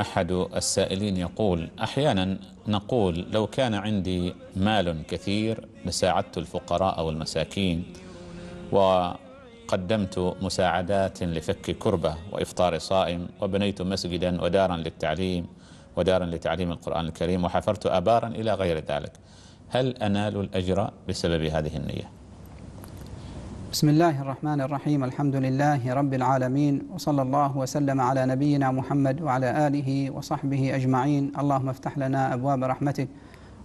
أحد السائلين يقول أحيانا نقول لو كان عندي مال كثير لساعدت الفقراء والمساكين وقدمت مساعدات لفك كربة وإفطار صائم وبنيت مسجدا ودارا للتعليم ودارا لتعليم القرآن الكريم وحفرت أبارا إلى غير ذلك هل أنال الأجر بسبب هذه النية؟ بسم الله الرحمن الرحيم الحمد لله رب العالمين وصلى الله وسلم على نبينا محمد وعلى آله وصحبه أجمعين اللهم افتح لنا أبواب رحمتك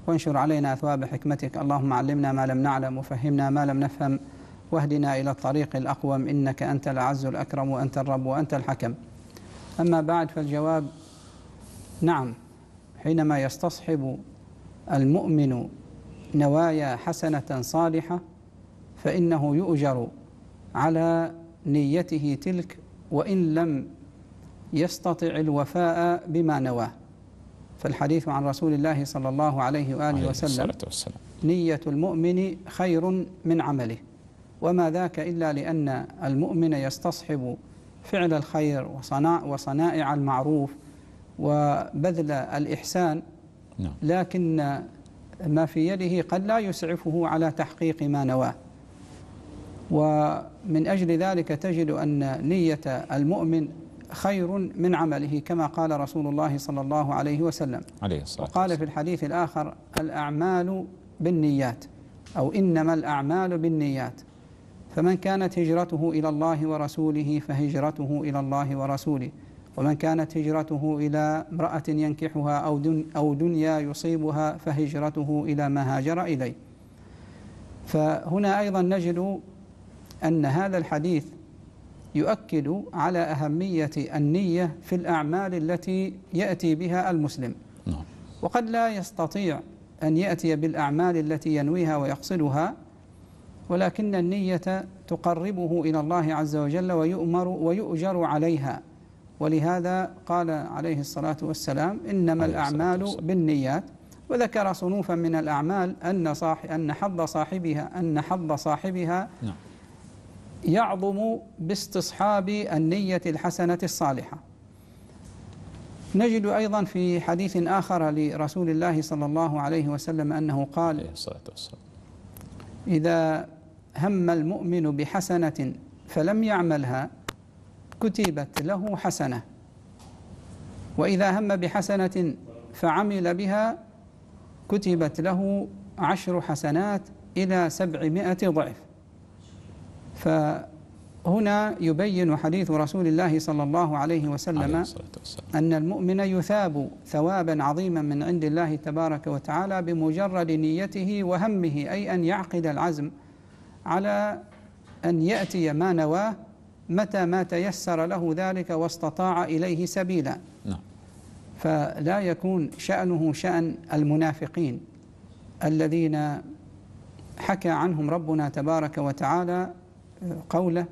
وانشر علينا أثواب حكمتك اللهم علمنا ما لم نعلم وفهمنا ما لم نفهم واهدنا إلى الطريق الأقوم إنك أنت الأعز الأكرم وأنت الرب وأنت الحكم أما بعد فالجواب نعم حينما يستصحب المؤمن نوايا حسنة صالحة فإنه يؤجر على نيته تلك وإن لم يستطع الوفاء بما نواه فالحديث عن رسول الله صلى الله عليه وآله وسلم نية المؤمن خير من عمله وما ذاك إلا لأن المؤمن يستصحب فعل الخير وصناع وصنائع المعروف وبذل الإحسان نعم. لكن ما في يده قد لا يسعفه على تحقيق ما نواه ومن أجل ذلك تجد أن نية المؤمن خير من عمله كما قال رسول الله صلى الله عليه وسلم عليه الصلاة وقال في الحديث الآخر الأعمال بالنيات أو إنما الأعمال بالنيات فمن كانت هجرته إلى الله ورسوله فهجرته إلى الله ورسوله ومن كانت هجرته إلى امرأة ينكحها أو, دن أو دنيا يصيبها فهجرته إلى ما هاجر إليه فهنا أيضا نجد أن هذا الحديث يؤكد على أهمية النية في الأعمال التي يأتي بها المسلم نعم. وقد لا يستطيع أن يأتي بالأعمال التي ينويها ويقصدها ولكن النية تقربه إلى الله عز وجل ويؤمر ويؤجر عليها ولهذا قال عليه الصلاة والسلام إنما الأعمال بالنيات وذكر صنوفا من الأعمال أن صاح أن حظ صاحبها أن حظ صاحبها نعم. يعظم باستصحاب النية الحسنة الصالحة نجد أيضا في حديث آخر لرسول الله صلى الله عليه وسلم أنه قال إذا هم المؤمن بحسنة فلم يعملها كتبت له حسنة وإذا هم بحسنة فعمل بها كتبت له عشر حسنات إلى سبعمائة ضعف فهنا يبين حديث رسول الله صلى الله عليه وسلم عليه أن المؤمن يثاب ثوابا عظيما من عند الله تبارك وتعالى بمجرد نيته وهمه أي أن يعقد العزم على أن يأتي ما نواه متى ما تيسر له ذلك واستطاع إليه سبيلا نعم. فلا يكون شأنه شأن المنافقين الذين حكى عنهم ربنا تبارك وتعالى قوله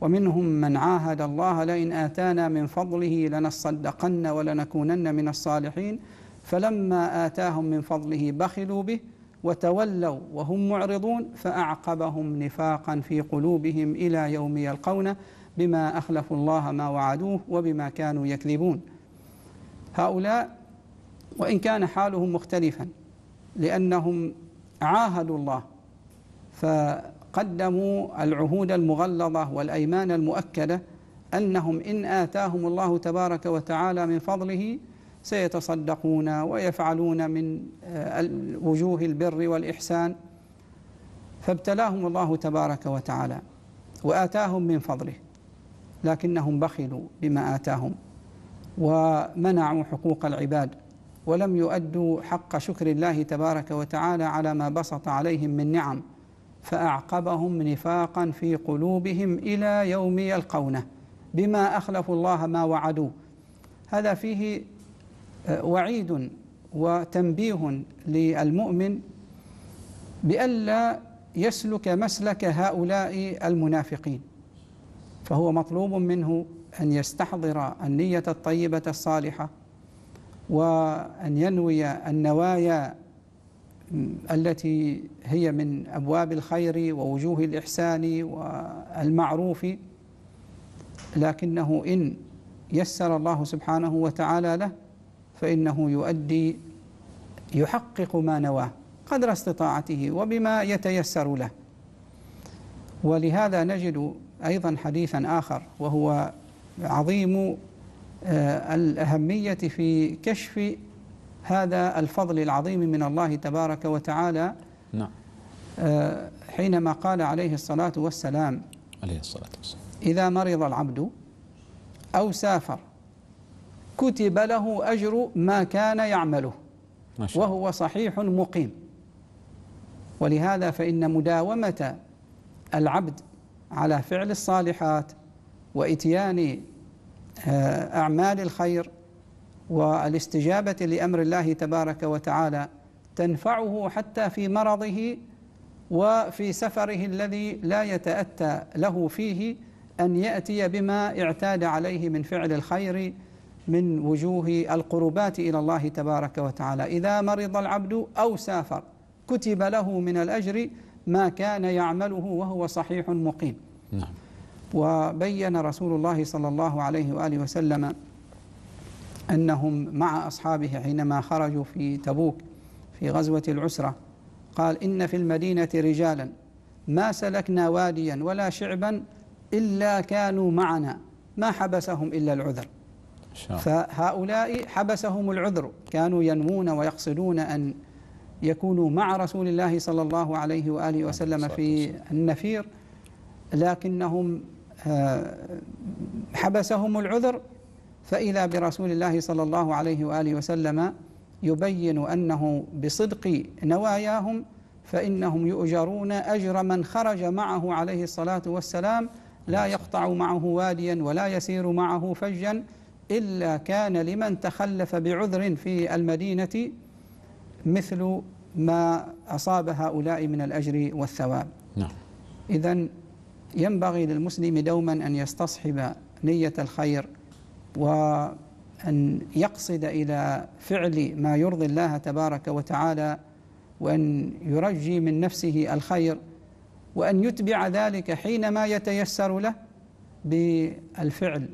ومنهم من عاهد الله لئن آتانا من فضله لنصدقن ولنكونن من الصالحين فلما آتاهم من فضله بخلوا به وتولوا وهم معرضون فأعقبهم نفاقا في قلوبهم إلى يوم يلقونه بما أخلفوا الله ما وعدوه وبما كانوا يكذبون هؤلاء وإن كان حالهم مختلفا لأنهم عاهدوا الله ف قدموا العهود المغلظة والأيمان المؤكدة أنهم إن آتاهم الله تبارك وتعالى من فضله سيتصدقون ويفعلون من آه، وجوه البر والإحسان فابتلاهم الله تبارك وتعالى وآتاهم من فضله لكنهم بخلوا بما آتاهم ومنعوا حقوق العباد ولم يؤدوا حق شكر الله تبارك وتعالى على ما بسط عليهم من نعم فأعقبهم نفاقا في قلوبهم إلى يوم يلقونه بما أخلفوا الله ما وعدوا هذا فيه آه، وعيد وتنبيه للمؤمن بألا يسلك مسلك هؤلاء المنافقين فهو مطلوب منه أن يستحضر النية الطيبة الصالحة وأن ينوي النوايا التي هي من أبواب الخير ووجوه الإحسان والمعروف لكنه إن يسر الله سبحانه وتعالى له فإنه يؤدي يحقق ما نواه قدر استطاعته وبما يتيسر له ولهذا نجد أيضا حديثا آخر وهو عظيم آه، الأهمية في كشف هذا الفضل العظيم من الله تبارك وتعالى نعم آه، حينما قال عليه الصلاة والسلام عليه الصلاة والسلام إذا مرض العبد أو سافر كتب له أجر ما كان يعمله ما شاء وهو صحيح مقيم ولهذا فإن مداومة العبد على فعل الصالحات وإتيان آه، أعمال الخير والاستجابة لأمر الله تبارك وتعالى تنفعه حتى في مرضه وفي سفره الذي لا يتأتى له فيه أن يأتي بما اعتاد عليه من فعل الخير من وجوه القربات إلى الله تبارك وتعالى إذا مرض العبد أو سافر كتب له من الأجر ما كان يعمله وهو صحيح مقيم نعم. وبين رسول الله صلى الله عليه وآله وسلم أنهم مع أصحابه حينما خرجوا في تبوك في غزوة العسرة قال إن في المدينة رجالا ما سلكنا واديا ولا شعبا إلا كانوا معنا ما حبسهم إلا العذر فهؤلاء حبسهم العذر كانوا ينمون ويقصدون أن يكونوا مع رسول الله صلى الله عليه وآله وسلم في النفير لكنهم آه، حبسهم العذر فإذا برسول الله صلى الله عليه وآله وسلم يبين أنه بصدق نواياهم فإنهم يؤجرون أجر من خرج معه عليه الصلاة والسلام لا نعم. يقطع معه واديا ولا يسير معه فجا إلا كان لمن تخلف بعذر في المدينة مثل ما أصاب هؤلاء من الأجر والثواب نعم. إذا ينبغي للمسلم دوما أن يستصحب نية الخير وأن يقصد إلى فعل ما يرضي الله تبارك وتعالى وأن يرجي من نفسه الخير وأن يتبع ذلك حينما يتيسر له بالفعل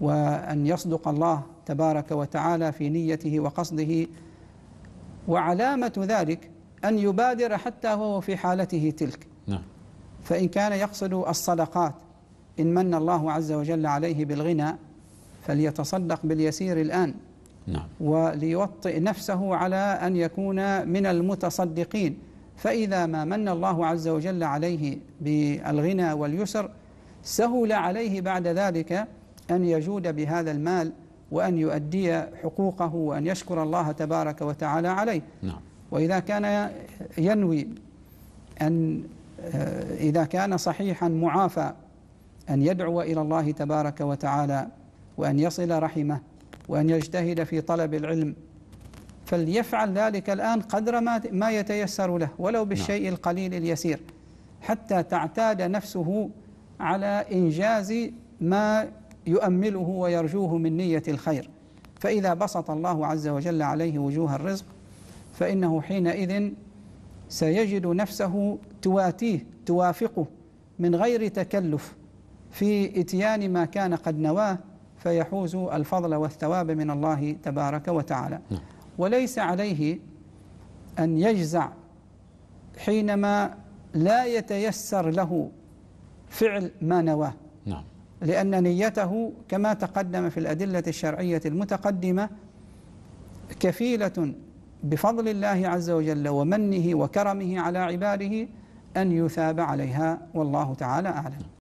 وأن يصدق الله تبارك وتعالى في نيته وقصده وعلامة ذلك أن يبادر حتى هو في حالته تلك نعم فإن كان يقصد الصدقات إن من الله عز وجل عليه بالغنى فليتصدق باليسير الآن نعم. وليوطئ نفسه على أن يكون من المتصدقين فإذا ما من الله عز وجل عليه بالغنى واليسر سهل عليه بعد ذلك أن يجود بهذا المال وأن يؤدي حقوقه وأن يشكر الله تبارك وتعالى عليه نعم. وإذا كان ينوي أن آه، إذا كان صحيحا معافى أن يدعو إلى الله تبارك وتعالى وأن يصل رحمه وأن يجتهد في طلب العلم فليفعل ذلك الآن قدر ما ما يتيسر له ولو نعم. بالشيء القليل اليسير حتى تعتاد نفسه على إنجاز ما يؤمله ويرجوه من نية الخير فإذا بسط الله عز وجل عليه وجوه الرزق فإنه حينئذ سيجد نفسه تواتيه توافقه من غير تكلف في إتيان ما كان قد نواه فيحوز الفضل والثواب من الله تبارك وتعالى نعم. وليس عليه أن يجزع حينما لا يتيسر له فعل ما نواه نعم. لأن نيته كما تقدم في الأدلة الشرعية المتقدمة كفيلة بفضل الله عز وجل ومنه وكرمه على عباده أن يثاب عليها والله تعالى أعلم